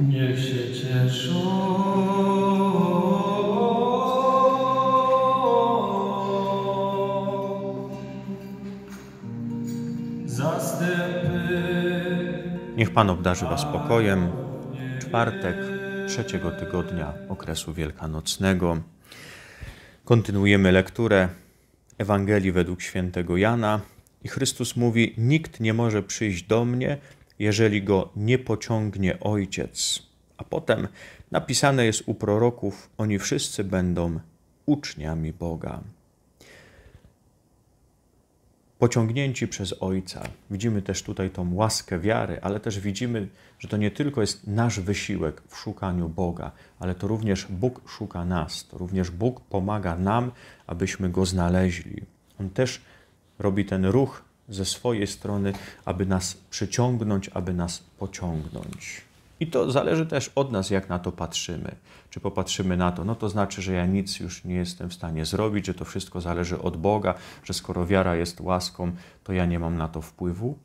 Niech się cieszą. Niech Pan obdarzy Was spokojem. Czwartek trzeciego tygodnia okresu wielkanocnego. Kontynuujemy lekturę Ewangelii według świętego Jana i Chrystus mówi: Nikt nie może przyjść do mnie, jeżeli go nie pociągnie ojciec. A potem napisane jest u proroków: Oni wszyscy będą uczniami Boga. Pociągnięci przez Ojca. Widzimy też tutaj tą łaskę wiary, ale też widzimy, że to nie tylko jest nasz wysiłek w szukaniu Boga, ale to również Bóg szuka nas, to również Bóg pomaga nam, abyśmy go znaleźli. On też robi ten ruch ze swojej strony, aby nas przyciągnąć, aby nas pociągnąć. I to zależy też od nas, jak na to patrzymy. Czy popatrzymy na to, no to znaczy, że ja nic już nie jestem w stanie zrobić, że to wszystko zależy od Boga, że skoro wiara jest łaską, to ja nie mam na to wpływu.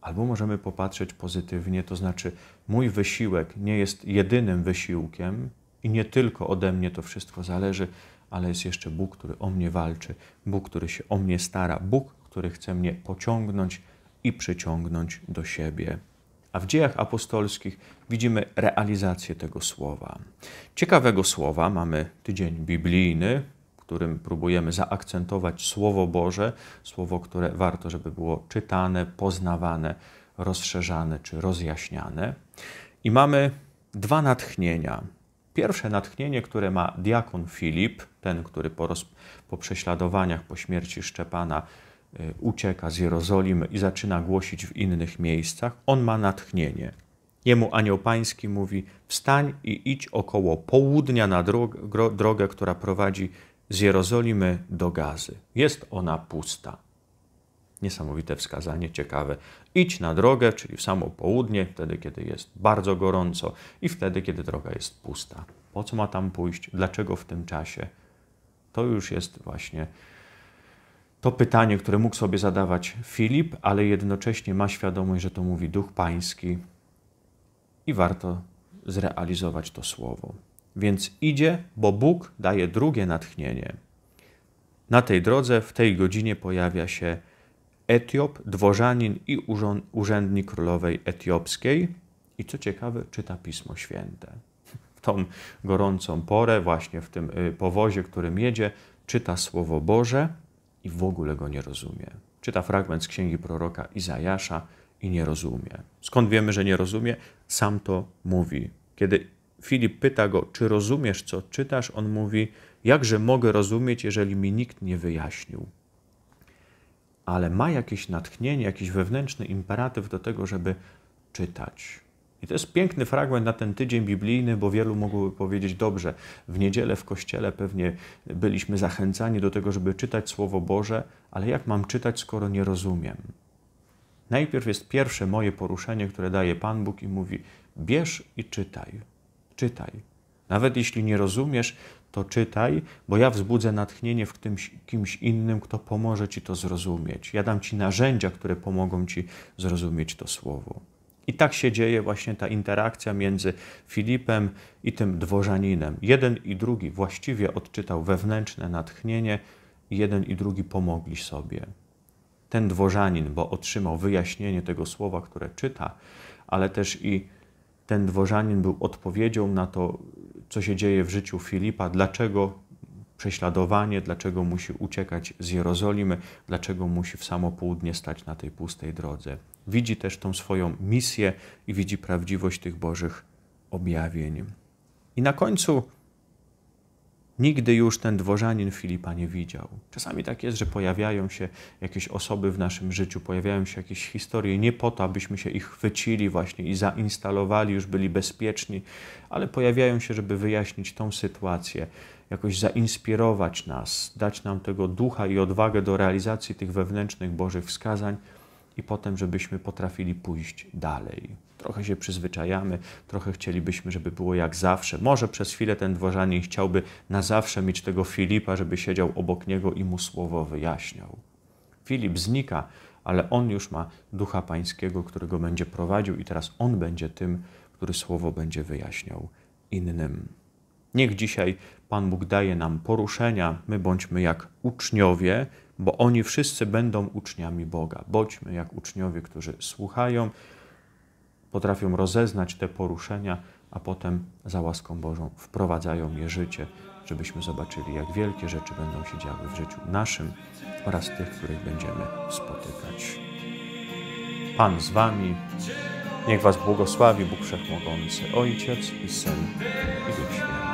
Albo możemy popatrzeć pozytywnie, to znaczy, mój wysiłek nie jest jedynym wysiłkiem i nie tylko ode mnie to wszystko zależy, ale jest jeszcze Bóg, który o mnie walczy, Bóg, który się o mnie stara, Bóg, który chce mnie pociągnąć i przyciągnąć do siebie. A w dziejach apostolskich widzimy realizację tego słowa. Ciekawego słowa mamy tydzień biblijny, w którym próbujemy zaakcentować Słowo Boże, słowo, które warto, żeby było czytane, poznawane, rozszerzane czy rozjaśniane. I mamy dwa natchnienia. Pierwsze natchnienie, które ma diakon Filip, ten, który po, roz... po prześladowaniach, po śmierci Szczepana Y, ucieka z Jerozolimy i zaczyna głosić w innych miejscach, on ma natchnienie. Jemu anioł pański mówi: Wstań i idź około południa na drogę, drogę, która prowadzi z Jerozolimy do Gazy. Jest ona pusta. Niesamowite wskazanie, ciekawe. Idź na drogę, czyli w samo południe, wtedy, kiedy jest bardzo gorąco i wtedy, kiedy droga jest pusta. Po co ma tam pójść? Dlaczego w tym czasie? To już jest właśnie to pytanie, które mógł sobie zadawać Filip, ale jednocześnie ma świadomość, że to mówi Duch Pański i warto zrealizować to słowo. Więc idzie, bo Bóg daje drugie natchnienie. Na tej drodze, w tej godzinie pojawia się Etiop, dworzanin i urzędnik królowej etiopskiej. I co ciekawe, czyta Pismo Święte. W tą gorącą porę, właśnie w tym y, powozie, którym jedzie, czyta Słowo Boże i w ogóle go nie rozumie. Czyta fragment z księgi proroka Izajasza i nie rozumie. Skąd wiemy, że nie rozumie? Sam to mówi. Kiedy Filip pyta go, czy rozumiesz, co czytasz, on mówi: Jakże mogę rozumieć, jeżeli mi nikt nie wyjaśnił? Ale ma jakieś natchnienie, jakiś wewnętrzny imperatyw do tego, żeby czytać, i to jest piękny fragment na ten tydzień biblijny, bo wielu mogłoby powiedzieć, dobrze, w niedzielę w kościele pewnie byliśmy zachęcani do tego, żeby czytać Słowo Boże, ale jak mam czytać, skoro nie rozumiem? Najpierw jest pierwsze moje poruszenie, które daje Pan Bóg i mówi: bierz i czytaj, czytaj. Nawet jeśli nie rozumiesz, to czytaj, bo ja wzbudzę natchnienie w kimś, kimś innym, kto pomoże ci to zrozumieć. Ja dam ci narzędzia, które pomogą ci zrozumieć to słowo. I tak się dzieje właśnie ta interakcja między Filipem i tym dworzaninem. Jeden i drugi właściwie odczytał wewnętrzne natchnienie, jeden i drugi pomogli sobie. Ten dworzanin, bo otrzymał wyjaśnienie tego słowa, które czyta, ale też i ten dworzanin był odpowiedzią na to, co się dzieje w życiu Filipa, dlaczego prześladowanie, dlaczego musi uciekać z Jerozolimy, dlaczego musi w samo południe stać na tej pustej drodze. Widzi też tą swoją misję i widzi prawdziwość tych Bożych objawień. I na końcu nigdy już ten dworzanin Filipa nie widział. Czasami tak jest, że pojawiają się jakieś osoby w naszym życiu, pojawiają się jakieś historie, nie po to, abyśmy się ich chwycili właśnie i zainstalowali, już byli bezpieczni, ale pojawiają się, żeby wyjaśnić tą sytuację, jakoś zainspirować nas, dać nam tego ducha i odwagę do realizacji tych wewnętrznych Bożych wskazań, i potem, żebyśmy potrafili pójść dalej. Trochę się przyzwyczajamy, trochę chcielibyśmy, żeby było jak zawsze. Może przez chwilę ten dworzanin chciałby na zawsze mieć tego Filipa, żeby siedział obok niego i mu słowo wyjaśniał. Filip znika, ale on już ma ducha pańskiego, którego będzie prowadził, i teraz on będzie tym, który słowo będzie wyjaśniał innym. Niech dzisiaj Pan Bóg daje nam poruszenia, my bądźmy jak uczniowie, bo oni wszyscy będą uczniami Boga. Bądźmy jak uczniowie, którzy słuchają, potrafią rozeznać te poruszenia, a potem za łaską Bożą wprowadzają je życie, żebyśmy zobaczyli, jak wielkie rzeczy będą się działy w życiu naszym oraz tych, których będziemy spotykać. Pan z Wami, niech Was błogosławi Bóg Wszechmogący, Ojciec i Syn i Duch Święty.